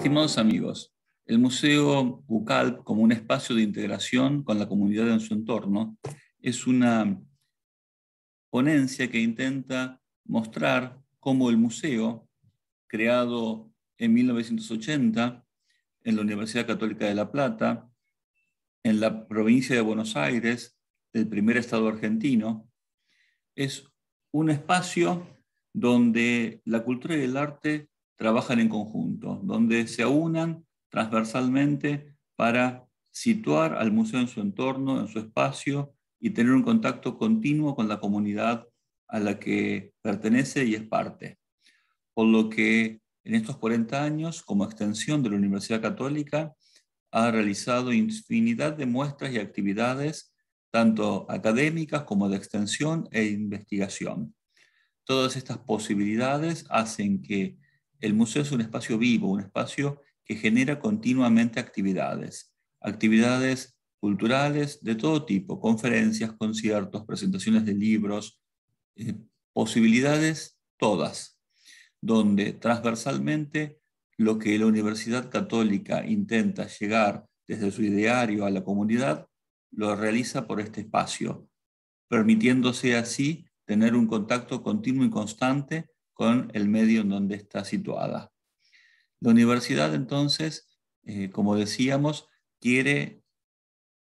Estimados amigos, el Museo Bucalp, como un espacio de integración con la comunidad en su entorno es una ponencia que intenta mostrar cómo el museo, creado en 1980 en la Universidad Católica de La Plata, en la provincia de Buenos Aires, el primer estado argentino, es un espacio donde la cultura y el arte trabajan en conjunto, donde se aunan transversalmente para situar al museo en su entorno, en su espacio y tener un contacto continuo con la comunidad a la que pertenece y es parte. Por lo que en estos 40 años, como extensión de la Universidad Católica, ha realizado infinidad de muestras y actividades, tanto académicas como de extensión e investigación. Todas estas posibilidades hacen que el museo es un espacio vivo, un espacio que genera continuamente actividades, actividades culturales de todo tipo, conferencias, conciertos, presentaciones de libros, eh, posibilidades todas, donde transversalmente lo que la Universidad Católica intenta llegar desde su ideario a la comunidad, lo realiza por este espacio, permitiéndose así tener un contacto continuo y constante con el medio en donde está situada. La universidad entonces, eh, como decíamos, quiere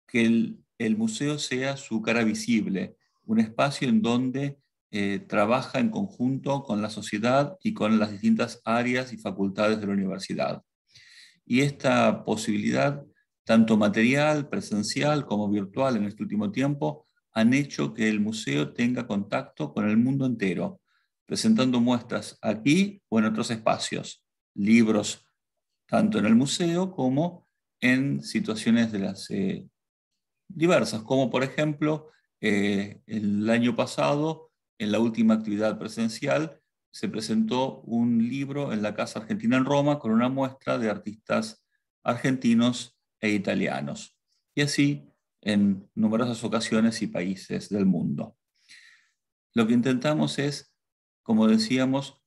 que el, museo sea su cara visible, un espacio en donde eh, trabaja en conjunto con la sociedad y con las distintas áreas y facultades de la universidad. Y esta posibilidad, tanto material, presencial como virtual en este último tiempo, han hecho que el museo tenga contacto con el mundo entero, presentando muestras aquí o en otros espacios, libros tanto en el museo como en situaciones de las eh, diversas, como por ejemplo eh, el año pasado, en la última actividad presencial, se presentó un libro en la Casa Argentina en Roma con una muestra de artistas argentinos e italianos, y así en numerosas ocasiones y países del mundo. Lo que intentamos es como decíamos,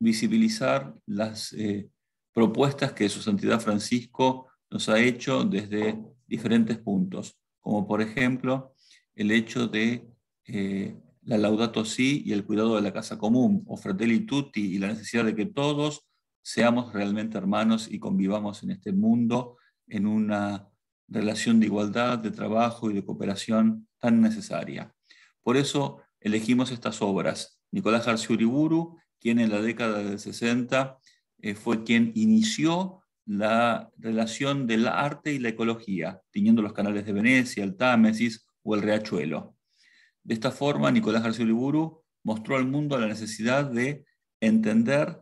visibilizar las eh, propuestas que su santidad Francisco nos ha hecho desde diferentes puntos, como por ejemplo el hecho de eh, la laudato si y el cuidado de la casa común, o fratelli tutti y la necesidad de que todos seamos realmente hermanos y convivamos en este mundo en una relación de igualdad, de trabajo y de cooperación tan necesaria. Por eso elegimos estas obras Nicolás García Uriburu, quien en la década del 60 eh, fue quien inició la relación del arte y la ecología, tiñendo los canales de Venecia, el Támesis o el Riachuelo. De esta forma, Nicolás García Uriburu mostró al mundo la necesidad de entender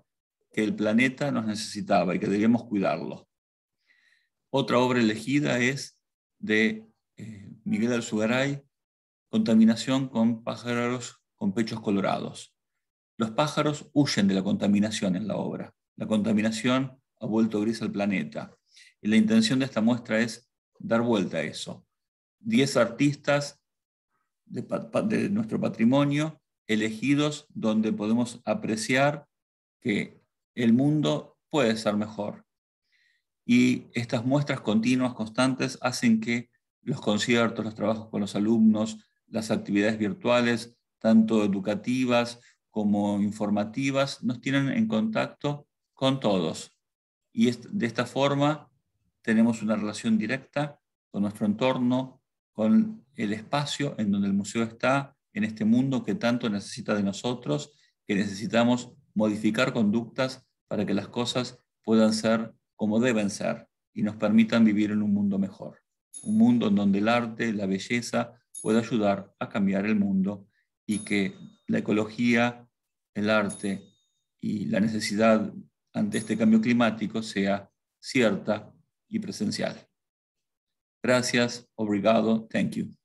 que el planeta nos necesitaba y que debíamos cuidarlo. Otra obra elegida es de eh, Miguel Alzugaray, Contaminación con pájaros con pechos colorados. Los pájaros huyen de la contaminación en la obra. La contaminación ha vuelto gris al planeta. Y la intención de esta muestra es dar vuelta a eso. Diez artistas de, de nuestro patrimonio elegidos donde podemos apreciar que el mundo puede ser mejor. Y estas muestras continuas, constantes, hacen que los conciertos, los trabajos con los alumnos, las actividades virtuales, tanto educativas como informativas, nos tienen en contacto con todos. Y de esta forma tenemos una relación directa con nuestro entorno, con el espacio en donde el museo está, en este mundo que tanto necesita de nosotros, que necesitamos modificar conductas para que las cosas puedan ser como deben ser y nos permitan vivir en un mundo mejor. Un mundo en donde el arte, la belleza pueda ayudar a cambiar el mundo y que la ecología, el arte y la necesidad ante este cambio climático sea cierta y presencial. Gracias, obrigado, thank you.